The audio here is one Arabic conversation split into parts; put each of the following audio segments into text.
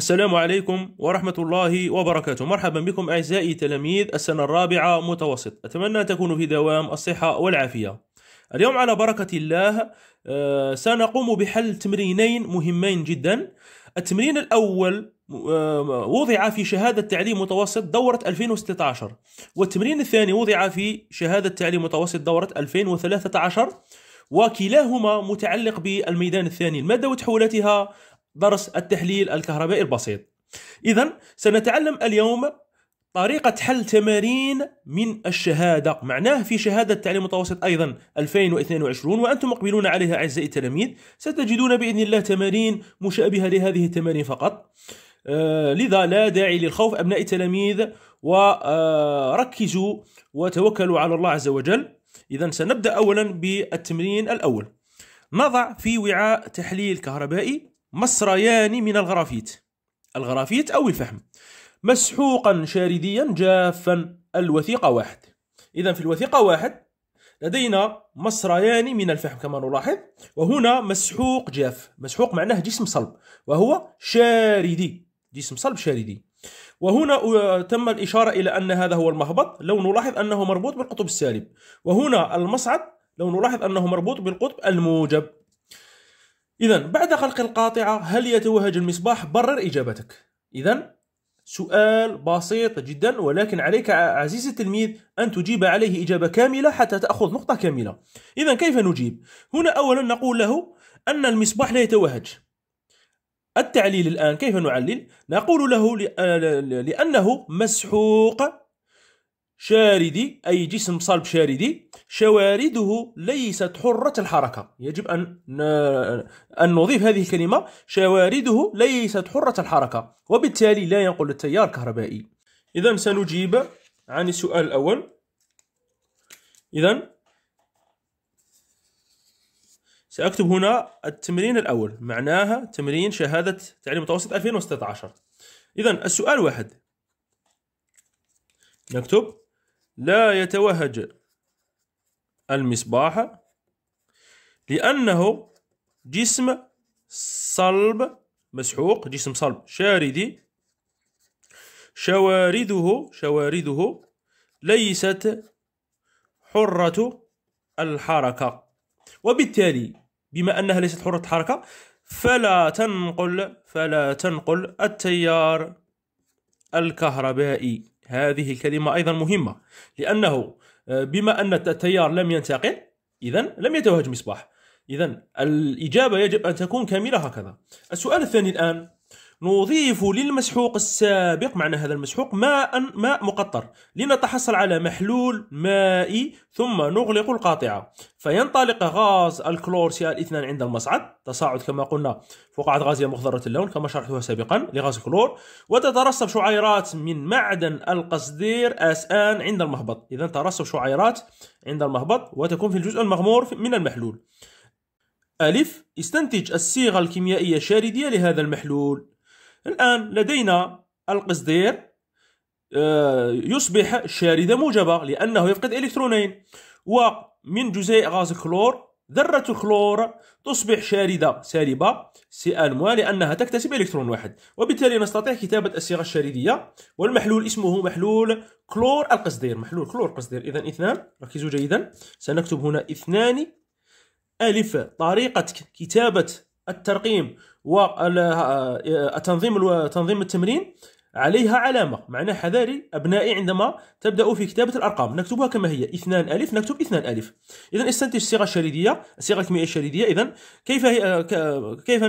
السلام عليكم ورحمة الله وبركاته مرحبا بكم أعزائي تلاميذ السنة الرابعة متوسط أتمنى تكونوا في دوام الصحة والعافية اليوم على بركة الله آه، سنقوم بحل تمرينين مهمين جدا التمرين الأول آه، وضع في شهادة تعليم متوسط دورة 2016 والتمرين الثاني وضع في شهادة تعليم متوسط دورة 2013 وكلاهما متعلق بالميدان الثاني المادة وتحولاتها درس التحليل الكهربائي البسيط إذا سنتعلم اليوم طريقة حل تمارين من الشهادة معناه في شهادة التعليم المتوسط أيضا 2022 وأنتم مقبلون عليها أعزائي التلاميذ ستجدون بإذن الله تمارين مشابهة لهذه التمارين فقط آه، لذا لا داعي للخوف أبناء التلاميذ وركزوا آه، وتوكلوا على الله عز وجل إذا سنبدأ أولا بالتمرين الأول نضع في وعاء تحليل كهربائي مصريان من الغرافيت الغرافيت أو الفحم مسحوقا شارديا جافا الوثيقة واحد إذا في الوثيقة واحد لدينا مصريان من الفحم كما نلاحظ وهنا مسحوق جاف مسحوق معناه جسم صلب وهو شاردي جسم صلب شاردي وهنا تم الإشارة إلى أن هذا هو المهبط لو نلاحظ أنه مربوط بالقطب السالب وهنا المصعد لو نلاحظ أنه مربوط بالقطب الموجب إذا بعد خلق القاطعة هل يتوهج المصباح؟ برر إجابتك. إذا سؤال بسيط جدا ولكن عليك عزيزي التلميذ أن تجيب عليه إجابة كاملة حتى تأخذ نقطة كاملة. إذا كيف نجيب؟ هنا أولا نقول له أن المصباح لا يتوهج. التعليل الآن كيف نعلل؟ نقول له آه، لأنه مسحوق شاردي أي جسم صلب شاردي شوارده ليست حرة الحركة يجب أن أن نضيف هذه الكلمة شوارده ليست حرة الحركة وبالتالي لا ينقل التيار كهربائي إذا سنجيب عن السؤال الأول إذا سأكتب هنا التمرين الأول معناها تمرين شهادة تعليم متوسط 2016 إذا السؤال واحد نكتب لا يتوهج المصباح لأنه جسم صلب مسحوق جسم صلب شاردي شوارده شوارده ليست حرة الحركة وبالتالي بما أنها ليست حرة الحركة فلا تنقل فلا تنقل التيار الكهربائي هذه الكلمة أيضا مهمة لأنه آه، بما أن التيار لم ينتقل إذا لم يتوهج مصباح إذا الإجابة يجب أن تكون كاملة هكذا السؤال الثاني الآن نضيف للمسحوق السابق معنى هذا المسحوق ماء ماء مقطر لنتحصل على محلول مائي ثم نغلق القاطعة فينطلق غاز الكلور سي الاثنان عند المصعد تصاعد كما قلنا فقاعة غازية مخضرة اللون كما شرحتها سابقا لغاز الكلور وتترسب شعيرات من معدن القصدير اس ان عند المهبط إذا ترسب شعيرات عند المهبط وتكون في الجزء المغمور من المحلول ألف استنتج الصيغة الكيميائية الشاردية لهذا المحلول الآن لدينا القصدير آه، يصبح شاردة موجبة لأنه يفقد إلكترونين ومن جزيء غاز الكلور ذرة الكلور تصبح شاردة سالبة سي ان موا لأنها تكتسب إلكترون واحد وبالتالي نستطيع كتابة الصيغة الشاردية والمحلول اسمه محلول كلور القصدير محلول كلور قصدير إذا اثنان ركزوا جيدا سنكتب هنا اثنان ألف طريقة كتابة الترقيم وتنظيم آه، تنظيم التمرين عليها علامة معناها حذاري أبنائي عندما تبدأ في كتابة الأرقام نكتبها كما هي اثنان ألف نكتب اثنان ألف إذا استنتج الصيغة الشريدية الصيغة الكمية الشريدية إذا كيف هي كيف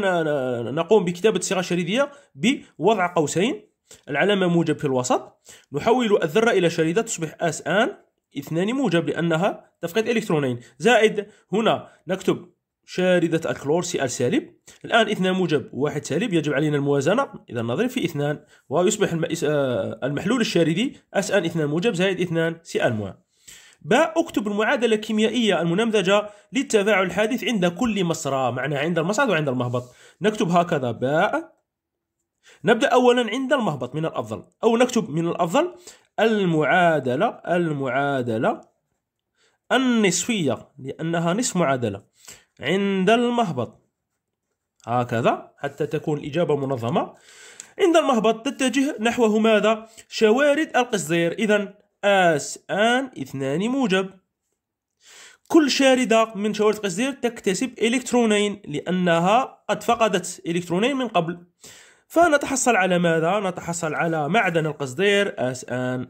نقوم بكتابة الصيغة الشريدية بوضع قوسين العلامة موجب في الوسط نحول الذرة إلى شريدة تصبح أس آن اثنان موجب لأنها تفقد إلكترونين زائد هنا نكتب شاردة الكلور سي ال سالب الآن اثنان موجب وواحد سالب يجب علينا الموازنة إذا نضرب في اثنان ويصبح آه، المحلول الشاردي اس ان اثنان موجب زائد اثنان سي ال موان باء اكتب المعادلة الكيميائية المنمذجة للتفاعل الحادث عند كل مسرى معنى عند المصعد وعند المهبط نكتب هكذا باء نبدأ أولا عند المهبط من الأفضل أو نكتب من الأفضل المعادلة المعادلة النصفية لأنها نصف معادلة عند المهبط هكذا حتى تكون الإجابة منظمة عند المهبط تتجه نحوه ماذا؟ شوارد القصدير إذا آس آن اثنان موجب كل شاردة من شوارد القصدير تكتسب إلكترونين لأنها قد فقدت إلكترونين من قبل فنتحصل على ماذا؟ نتحصل على معدن القصدير آس آن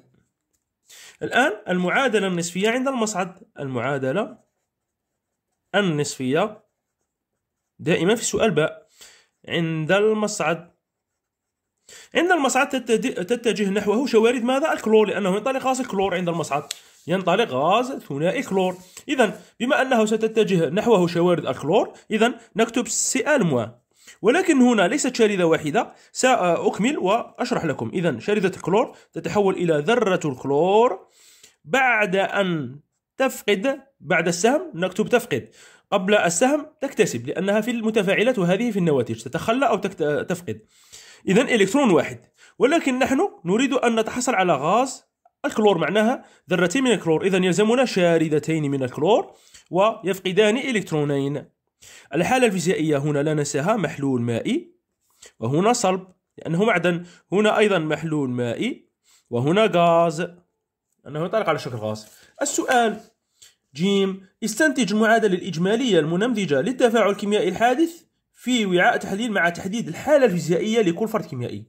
الآن المعادلة النصفية عند المصعد المعادلة النصفية دائما في سؤال باء عند المصعد عند المصعد تتجه نحوه شوارد ماذا الكلور لأنه ينطلق غاز الكلور عند المصعد ينطلق غاز ثنائي كلور إذا بما أنه ستتجه نحوه شوارد الكلور إذا نكتب سي الموا ولكن هنا ليست شاردة واحدة سأكمل وأشرح لكم إذا شاردة الكلور تتحول إلى ذرة الكلور بعد أن تفقد بعد السهم نكتب تفقد قبل السهم تكتسب لأنها في المتفاعلات وهذه في النواتج تتخلى أو تفقد إذا إلكترون واحد ولكن نحن نريد أن نتحصل على غاز الكلور معناها ذرتين من الكلور إذا يلزمنا شاردتين من الكلور ويفقدان إلكترونين الحالة الفيزيائية هنا لا ننساها محلول مائي وهنا صلب لأنه معدن هنا أيضا محلول مائي وهنا غاز أنه ينطلق على شكل غاز السؤال ج استنتج المعادلة الإجمالية المنمذجة للتفاعل الكيميائي الحادث في وعاء تحليل مع تحديد الحالة الفيزيائية لكل فرد كيميائي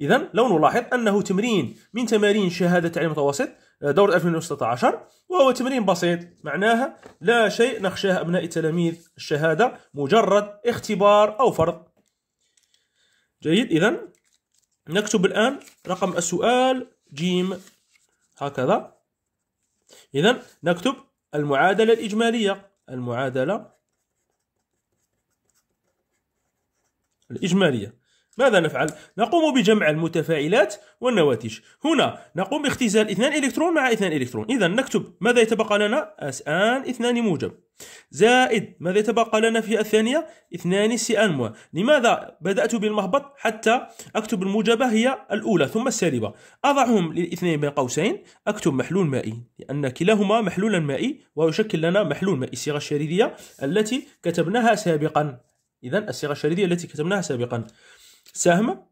إذا لو نلاحظ أنه تمرين من تمارين شهادة تعليم متوسط آه، دورة 2016 وهو تمرين بسيط معناها لا شيء نخشاه أبناء التلاميذ الشهادة مجرد اختبار أو فرض جيد إذا نكتب الآن رقم السؤال جيم هكذا إذا نكتب المعادلة الإجمالية المعادلة الإجمالية ماذا نفعل؟ نقوم بجمع المتفاعلات والنواتج هنا نقوم باختزال اثنان إلكترون مع اثنان إلكترون إذا نكتب ماذا يتبقى لنا؟ أس آن اثنان موجب زائد ماذا يتبقى لنا في الثانية؟ اثنان سي أن موا لماذا بدأت بالمهبط حتى أكتب الموجبة هي الأولى ثم السالبة أضعهم للاثنين بين قوسين أكتب محلول مائي لأن كلاهما محلولا مائي ويشكل لنا محلول مائي الصيغة الشريدية التي كتبناها سابقا إذا الصيغة الشريدية التي كتبناها سابقا ساهمة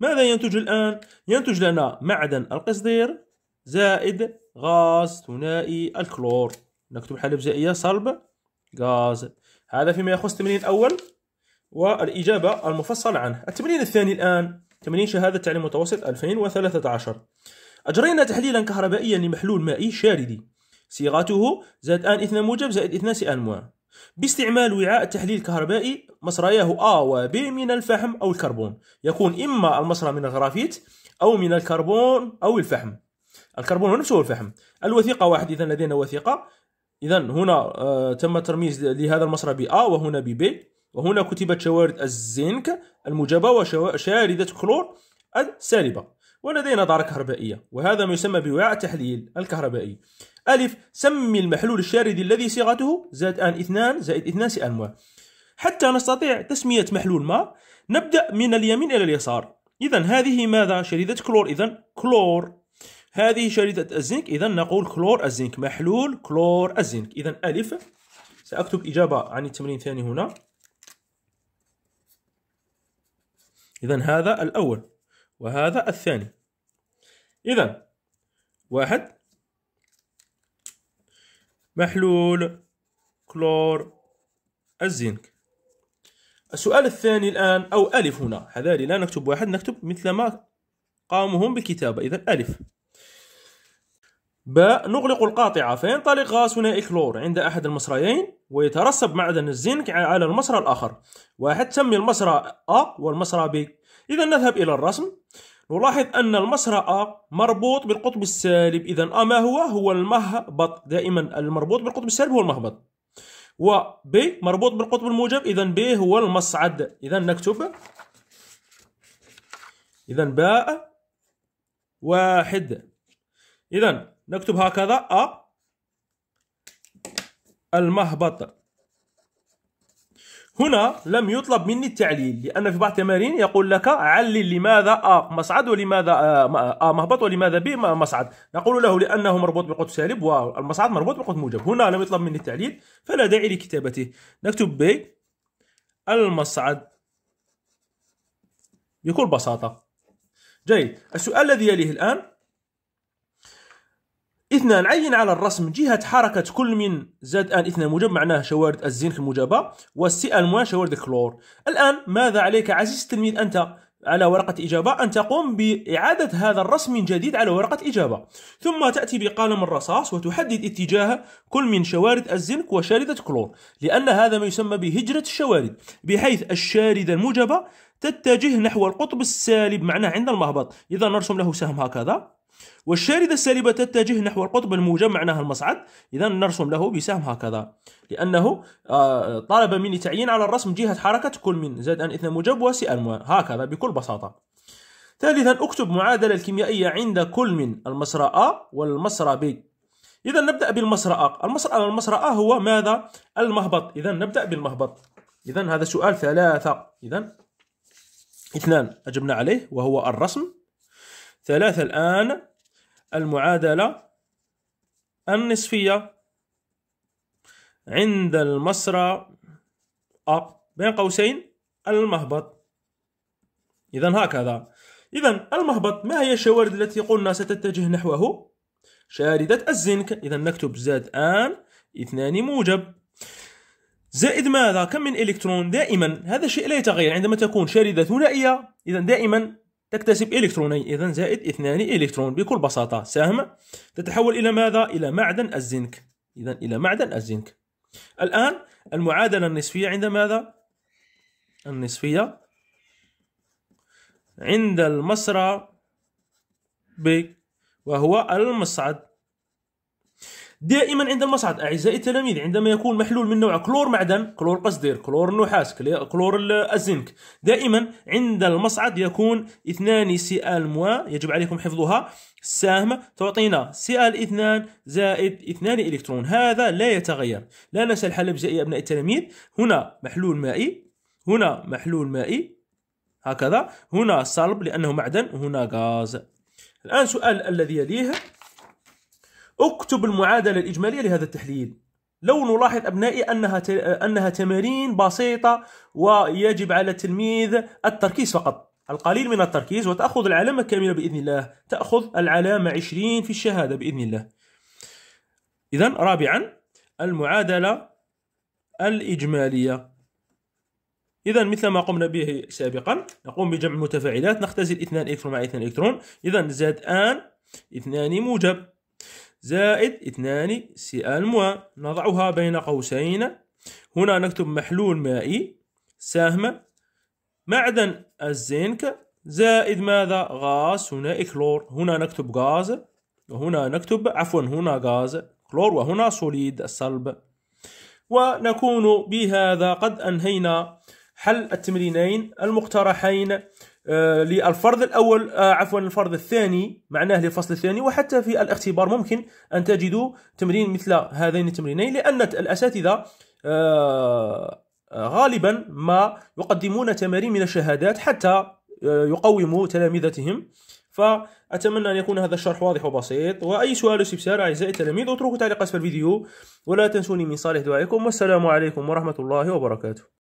ماذا ينتج الآن؟ ينتج لنا معدن القصدير زائد غاز ثنائي الكلور نكتب حالة بجائية صلب غاز هذا فيما يخص التمرين الأول والإجابة المفصلة عنه التمرين الثاني الآن تمرين شهادة تعليم متوسط 2013 أجرينا تحليلا كهربائيا لمحلول مائي شاردي صيغته زائد آن إثنان موجب زائد إثنان سي آن موان باستعمال وعاء تحليل كهربائي مصرياه A و B من الفحم أو الكربون يكون إما المصرى من الغرافيت أو من الكربون أو الفحم الكربون هو نفسه هو الفحم الوثيقة واحد إذا لدينا وثيقة إذا هنا آه تم ترميز لهذا المصرى ب A وهنا ب B وهنا كتبت شوارد الزنك الموجبة وشاردة كلور السالبة ولدينا دارة كهربائية وهذا ما يسمى بوعاء التحليل الكهربائي ألف سمي المحلول الشاردي الذي صيغته زائد آن اثنان زائد اثنان سي آن موان حتى نستطيع تسمية محلول ما نبدأ من اليمين إلى اليسار إذا هذه ماذا؟ شريدة كلور إذا كلور هذه شريدة الزنك إذا نقول كلور الزنك محلول كلور الزنك إذا ألف سأكتب إجابة عن التمرين الثاني هنا إذا هذا الأول وهذا الثاني إذا واحد محلول كلور الزنك السؤال الثاني الآن أو ألف هنا حذاري لا نكتب واحد نكتب مثل ما قامهم بالكتابة إذا ألف باء نغلق القاطعة فينطلق غاز ثنائي كلور عند أحد المصريين ويترسب معدن الزنك على المصرى الآخر واحد وحتسمي المصرى أ والمصرى ب إذا نذهب إلى الرسم نلاحظ أن المسرأة مربوط بالقطب السالب إذا أ ما هو هو المهبط دائما المربوط بالقطب السالب هو المهبط و ب مربوط بالقطب الموجب إذا ب هو المصعد إذا نكتب إذا باء واحد إذا نكتب هكذا أ المهبط هنا لم يطلب مني التعليل لأن في بعض التمارين يقول لك علل لماذا أ مصعد ولماذا أ مهبط ولماذا ب مصعد نقول له لأنه مربوط بقوت سالب والمصعد مربوط بقوت موجب هنا لم يطلب مني التعليل فلا داعي لكتابته نكتب ب المصعد بكل بساطة جيد السؤال الذي يليه الآن اثنان عين على الرسم جهة حركة كل من زد ان اثنان موجب معناه شوارد الزنك الموجبة والسي موان شوارد الكلور الآن ماذا عليك عزيزي التلميذ أنت على ورقة إجابة أن تقوم بإعادة هذا الرسم من جديد على ورقة إجابة ثم تأتي بقلم الرصاص وتحدد اتجاه كل من شوارد الزنك وشاردة كلور لأن هذا ما يسمى بهجرة الشوارد بحيث الشاردة الموجبة تتجه نحو القطب السالب معناه عند المهبط إذا نرسم له سهم هكذا والشاردة السالبة تتجه نحو القطب الموجب معناها المصعد إذا نرسم له بسهم هكذا لأنه آه، طلب مني تعيين على الرسم جهة حركة كل من زائد أن اثنين موجب وسي أنواع هكذا بكل بساطة ثالثا أكتب معادلة الكيميائية عند كل من المسرى أ والمسرى ب إذا نبدأ بالمسرى أ المسرى المسرى أ هو ماذا؟ المهبط إذا نبدأ بالمهبط إذا هذا سؤال ثلاثة إذا اثنان أجبنا عليه وهو الرسم ثلاثة الآن المعادلة النصفية عند المسرى أ آه، بين قوسين المهبط إذا هكذا إذا المهبط ما هي الشوارد التي قلنا ستتجه نحوه؟ شاردة الزنك إذا نكتب زاد آن اثنان موجب زائد ماذا؟ كم من إلكترون دائما هذا الشيء لا يتغير عندما تكون شاردة ثنائية إذا دائما تكتسب إلكترونين إذا زائد اثنان إلكترون بكل بساطة سهم تتحول إلى ماذا؟ إلى معدن الزنك إذا إلى معدن الزنك الآن المعادلة النصفية عند ماذا؟ النصفية عند المسرى ب وهو المصعد دائما عند المصعد اعزائي التلاميذ عندما يكون محلول من نوع كلور معدن كلور قصدير كلور النحاس كلور الزنك دائما عند المصعد يكون اثنان سي ال موا يجب عليكم حفظها السهم تعطينا سي ال اثنان زائد اثنان الكترون هذا لا يتغير لا ننسى الحل البجائي ابناء التلاميذ هنا محلول مائي هنا محلول مائي هكذا هنا صلب لانه معدن هنا غاز الان سؤال الذي يليه اكتب المعادلة الإجمالية لهذا التحليل لو نلاحظ أبنائي أنها أنها تمارين بسيطة ويجب على التلميذ التركيز فقط القليل من التركيز وتأخذ العلامة كاملة بإذن الله تأخذ العلامة 20 في الشهادة بإذن الله إذا رابعا المعادلة الإجمالية إذا مثل ما قمنا به سابقا نقوم بجمع المتفاعلات نختزل اثنان إلكترون مع اثنان إلكترون إذا زاد آن اثنان موجب زائد 2 سي الموا نضعها بين قوسين هنا نكتب محلول مائي سهم معدن الزنك زائد ماذا غاز هنا كلور هنا نكتب غاز وهنا نكتب عفوا هنا غاز كلور وهنا صليد الصلب ونكون بهذا قد أنهينا حل التمرينين المقترحين آه، للفرض الاول آه، عفوا الفرض الثاني معناه للفصل الثاني وحتى في الاختبار ممكن ان تجدوا تمرين مثل هذين التمرينين لان الاساتذه آه، غالبا ما يقدمون تمارين من الشهادات حتى يقوموا تلامذتهم فأتمنى أن يكون هذا الشرح واضح وبسيط وأي سؤال استفسار أعزائي التلاميذ اتركوا تعليق أسفل الفيديو ولا تنسوني من صالح دعائكم والسلام عليكم ورحمة الله وبركاته